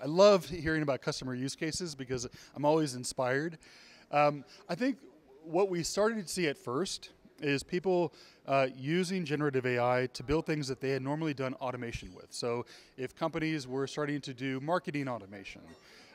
I love hearing about customer use cases because I'm always inspired. Um, I think what we started to see at first is people uh, using generative AI to build things that they had normally done automation with. So if companies were starting to do marketing automation,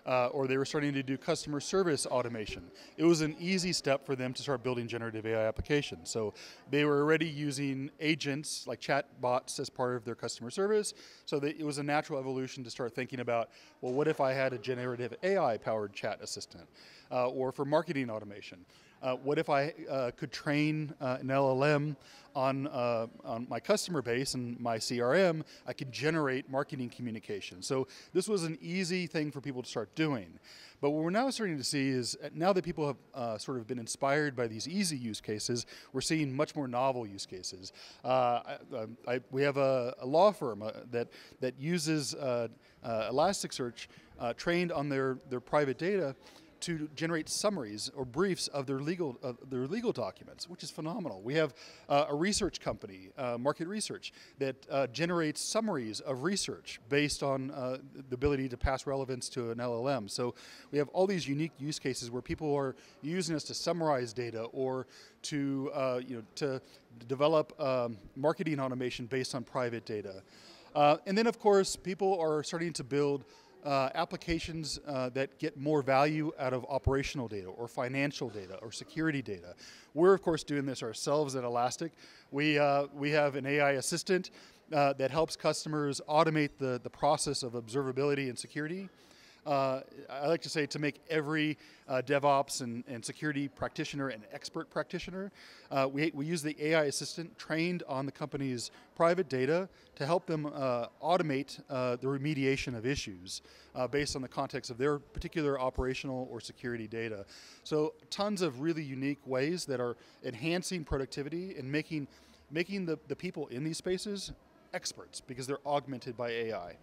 uh, or they were starting to do customer service automation. It was an easy step for them to start building generative AI applications. So they were already using agents like chatbots as part of their customer service. So they, it was a natural evolution to start thinking about, well, what if I had a generative AI powered chat assistant uh, or for marketing automation? Uh, what if I uh, could train uh, an LLM on, uh, on my customer base and my CRM? I could generate marketing communication. So this was an easy thing for people to start doing. But what we're now starting to see is uh, now that people have uh, sort of been inspired by these easy use cases, we're seeing much more novel use cases. I, um, I, we have a, a law firm that that uses Elasticsearch trained on their their private data to generate summaries or briefs of their legal of their legal documents, which is phenomenal. We have uh, a research company, uh, Market Research, that uh, generates summaries of research based on uh, the ability to pass relevance to an LLM. So we have all these unique use cases where people are using us to summarize data or to uh, you know to develop um, marketing automation based on private data. Uh, and then of course people are starting to build uh, applications uh, that get more value out of operational data or financial data or security data. We're of course doing this ourselves at Elastic. We, uh, we have an AI assistant uh, that helps customers automate the, the process of observability and security uh, I like to say to make every uh, DevOps and, and, security practitioner an expert practitioner. Uh, we, we use the AI assistant trained on the company's private data to help them uh, automate uh, the remediation of issues uh, based on the context of their particular operational or security data. So tons of really unique ways that are enhancing productivity and making making the, the people in these spaces experts because they're augmented by AI.